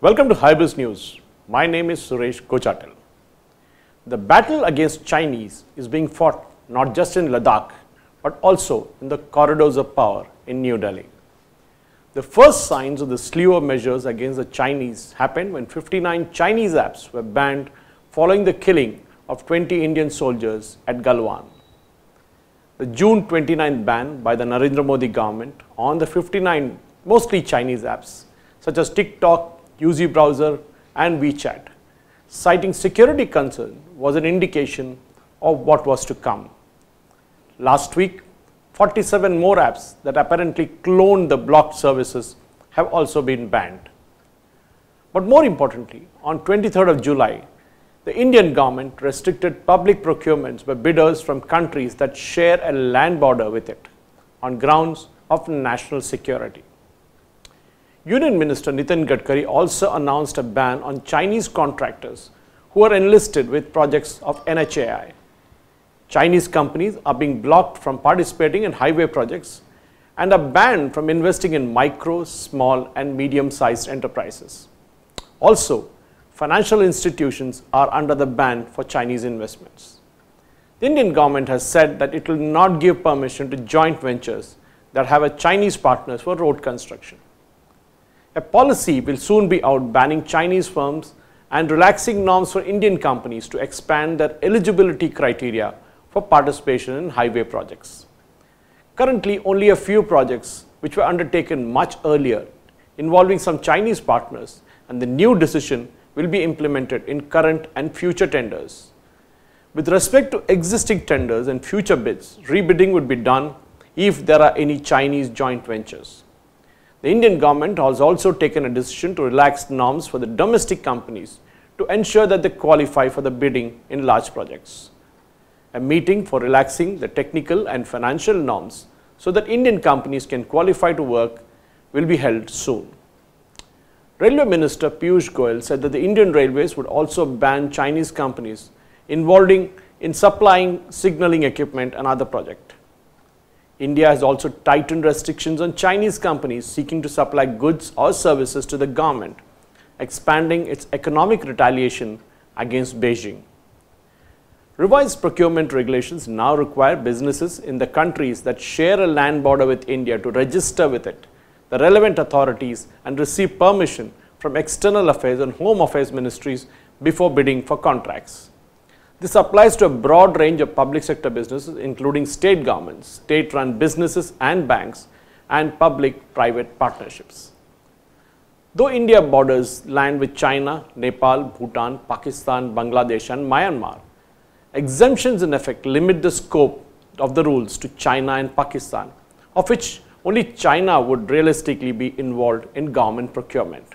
Welcome to Hybris News. My name is Suresh Kochatel. The battle against Chinese is being fought not just in Ladakh but also in the corridors of power in New Delhi. The first signs of the slew of measures against the Chinese happened when 59 Chinese apps were banned following the killing of 20 Indian soldiers at Galwan. The June 29 ban by the Narendra Modi government on the 59 mostly Chinese apps such as TikTok, UZ browser and WeChat, citing security concern was an indication of what was to come. Last week, 47 more apps that apparently cloned the blocked services have also been banned. But more importantly, on 23rd of July, the Indian government restricted public procurements by bidders from countries that share a land border with it on grounds of national security. Union Minister Nitin Gadkari also announced a ban on Chinese contractors who are enlisted with projects of NHAI. Chinese companies are being blocked from participating in highway projects and are banned from investing in micro, small and medium-sized enterprises. Also, financial institutions are under the ban for Chinese investments. The Indian government has said that it will not give permission to joint ventures that have a Chinese partners for road construction. A policy will soon be out banning Chinese firms and relaxing norms for Indian companies to expand their eligibility criteria for participation in highway projects. Currently, only a few projects which were undertaken much earlier involving some Chinese partners and the new decision will be implemented in current and future tenders. With respect to existing tenders and future bids, rebidding would be done if there are any Chinese joint ventures. The Indian government has also taken a decision to relax norms for the domestic companies to ensure that they qualify for the bidding in large projects. A meeting for relaxing the technical and financial norms so that Indian companies can qualify to work will be held soon. Railway Minister Piyush Goyal said that the Indian Railways would also ban Chinese companies involved in supplying signalling equipment and other projects. India has also tightened restrictions on Chinese companies seeking to supply goods or services to the government, expanding its economic retaliation against Beijing. Revised procurement regulations now require businesses in the countries that share a land border with India to register with it, the relevant authorities, and receive permission from external affairs and home affairs ministries before bidding for contracts. This applies to a broad range of public sector businesses including state governments, state-run businesses and banks and public-private partnerships. Though India borders land with China, Nepal, Bhutan, Pakistan, Bangladesh and Myanmar, exemptions in effect limit the scope of the rules to China and Pakistan, of which only China would realistically be involved in government procurement.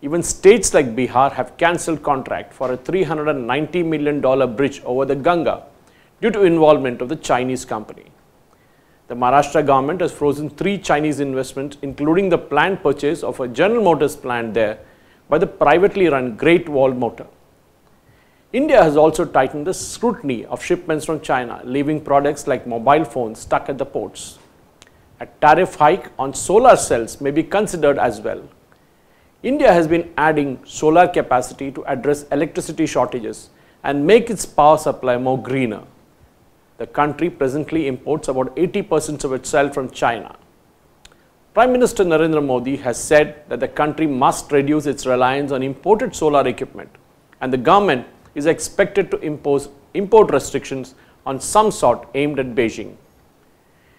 Even states like Bihar have cancelled contract for a $390 million bridge over the Ganga due to involvement of the Chinese company. The Maharashtra government has frozen three Chinese investments including the planned purchase of a General Motors plant there by the privately run Great Wall Motor. India has also tightened the scrutiny of shipments from China, leaving products like mobile phones stuck at the ports. A tariff hike on solar cells may be considered as well. India has been adding solar capacity to address electricity shortages and make its power supply more greener. The country presently imports about 80% of its cell from China. Prime Minister Narendra Modi has said that the country must reduce its reliance on imported solar equipment and the government is expected to impose import restrictions on some sort aimed at Beijing.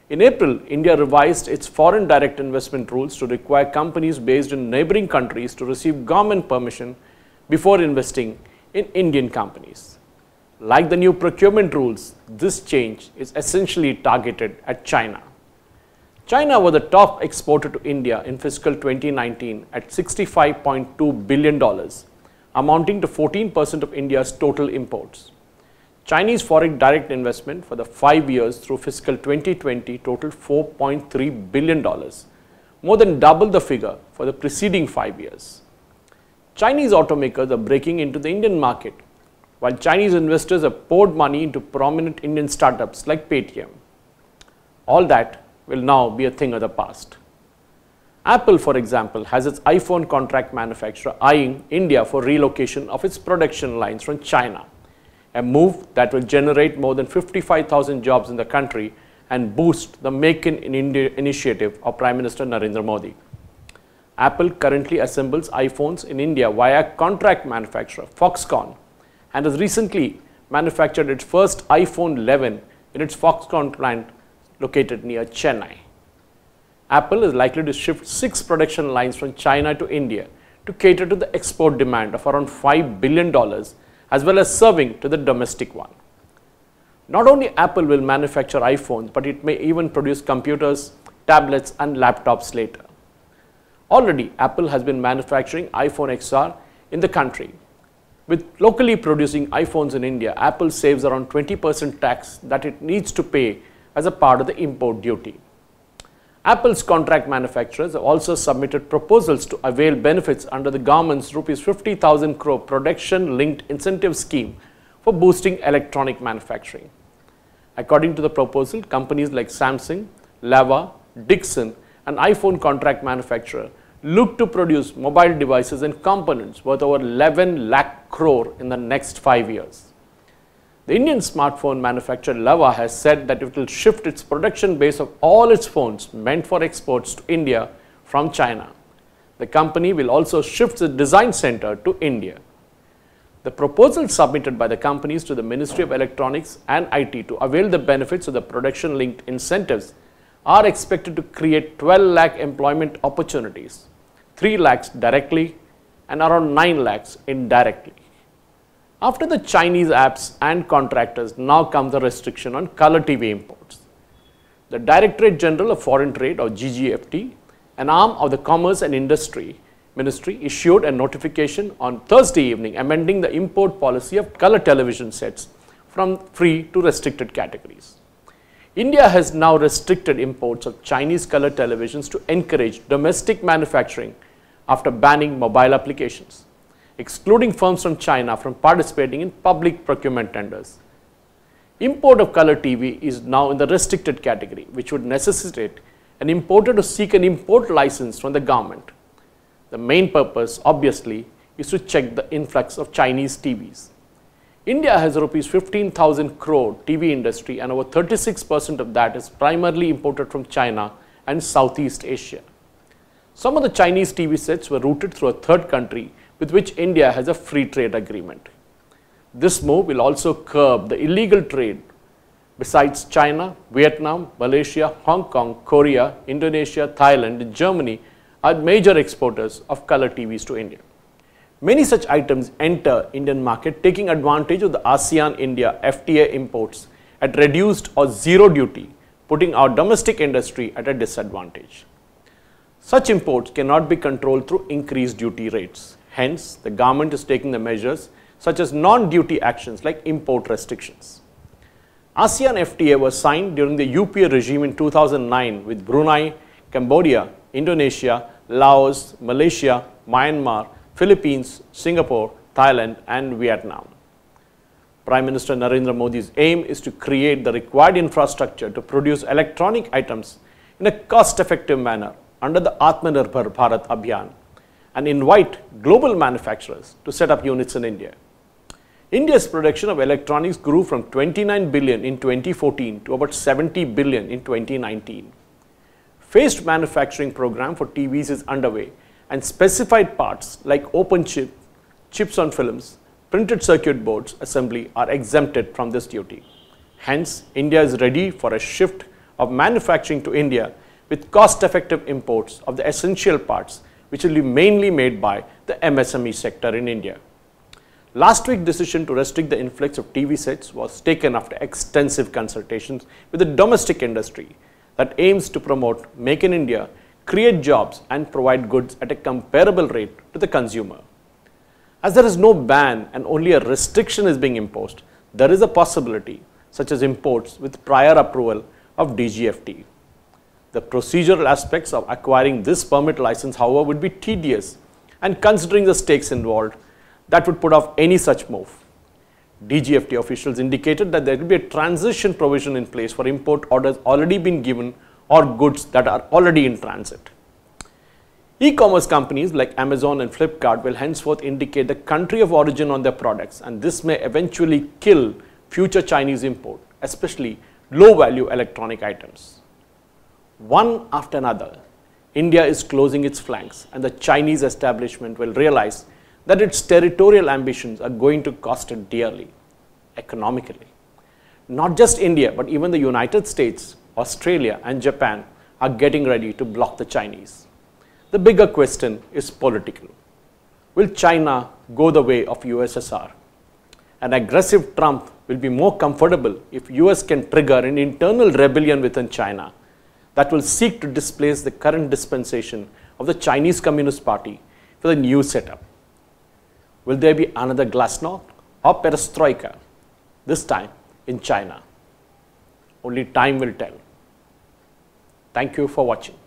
In April, India revised its foreign direct investment rules to require companies based in neighboring countries to receive government permission before investing in Indian companies. Like the new procurement rules, this change is essentially targeted at China. China was the top exporter to India in fiscal 2019 at $65.2 billion, amounting to 14% of India's total imports. Chinese foreign direct investment for the five years through fiscal 2020 totaled $4.3 billion, more than double the figure for the preceding five years. Chinese automakers are breaking into the Indian market, while Chinese investors have poured money into prominent Indian startups like Paytm. All that will now be a thing of the past. Apple, for example, has its iPhone contract manufacturer eyeing India for relocation of its production lines from China a move that will generate more than 55,000 jobs in the country and boost the Make in India initiative of Prime Minister Narendra Modi. Apple currently assembles iPhones in India via contract manufacturer Foxconn and has recently manufactured its first iPhone 11 in its Foxconn plant located near Chennai. Apple is likely to shift six production lines from China to India to cater to the export demand of around $5 billion as well as serving to the domestic one. Not only Apple will manufacture iPhones, but it may even produce computers, tablets and laptops later. Already, Apple has been manufacturing iPhone XR in the country. With locally producing iPhones in India, Apple saves around 20% tax that it needs to pay as a part of the import duty. Apple's contract manufacturers have also submitted proposals to avail benefits under the government's rupees 50,000 crore production linked incentive scheme for boosting electronic manufacturing. According to the proposal, companies like Samsung, Lava, Dixon and iPhone contract manufacturer look to produce mobile devices and components worth over 11 lakh crore in the next 5 years. The Indian smartphone manufacturer Lava has said that it will shift its production base of all its phones meant for exports to India from China. The company will also shift its design center to India. The proposal submitted by the companies to the Ministry of Electronics and IT to avail the benefits of the production linked incentives are expected to create 12 lakh employment opportunities, 3 lakhs directly and around 9 lakhs indirectly. After the Chinese apps and contractors, now comes the restriction on color TV imports. The Directorate General of Foreign Trade or GGFT, an arm of the Commerce and Industry Ministry, issued a notification on Thursday evening amending the import policy of color television sets from free to restricted categories. India has now restricted imports of Chinese color televisions to encourage domestic manufacturing after banning mobile applications excluding firms from China from participating in public procurement tenders. Import of color TV is now in the restricted category, which would necessitate an importer to seek an import license from the government. The main purpose, obviously, is to check the influx of Chinese TVs. India has rupees 15,000 crore TV industry and over 36% of that is primarily imported from China and Southeast Asia. Some of the Chinese TV sets were routed through a third country with which India has a free trade agreement. This move will also curb the illegal trade besides China, Vietnam, Malaysia, Hong Kong, Korea, Indonesia, Thailand and Germany are major exporters of color TVs to India. Many such items enter Indian market taking advantage of the ASEAN-India FTA imports at reduced or zero duty, putting our domestic industry at a disadvantage. Such imports cannot be controlled through increased duty rates. Hence, the government is taking the measures such as non-duty actions like import restrictions. ASEAN FTA was signed during the UPA regime in 2009 with Brunei, Cambodia, Indonesia, Laos, Malaysia, Myanmar, Philippines, Singapore, Thailand and Vietnam. Prime Minister Narendra Modi's aim is to create the required infrastructure to produce electronic items in a cost-effective manner under the Atmanirbhar Bharat Abhiyan and invite global manufacturers to set up units in India. India's production of electronics grew from 29 billion in 2014 to about 70 billion in 2019. Phased manufacturing program for TVs is underway and specified parts like open chip, chips on films, printed circuit boards assembly are exempted from this duty. Hence, India is ready for a shift of manufacturing to India with cost effective imports of the essential parts which will be mainly made by the MSME sector in India. Last week's decision to restrict the influx of TV sets was taken after extensive consultations with the domestic industry that aims to promote Make in India, create jobs and provide goods at a comparable rate to the consumer. As there is no ban and only a restriction is being imposed, there is a possibility such as imports with prior approval of DGFT. The procedural aspects of acquiring this permit license, however, would be tedious and considering the stakes involved, that would put off any such move. DGFT officials indicated that there will be a transition provision in place for import orders already been given or goods that are already in transit. E-commerce companies like Amazon and Flipkart will henceforth indicate the country of origin on their products and this may eventually kill future Chinese import, especially low-value electronic items. One after another, India is closing its flanks and the Chinese establishment will realize that its territorial ambitions are going to cost it dearly, economically. Not just India, but even the United States, Australia and Japan are getting ready to block the Chinese. The bigger question is political. Will China go the way of USSR? An aggressive Trump will be more comfortable if US can trigger an internal rebellion within China that will seek to displace the current dispensation of the Chinese Communist Party for the new setup. Will there be another glasnost or perestroika, this time in China? Only time will tell. Thank you for watching.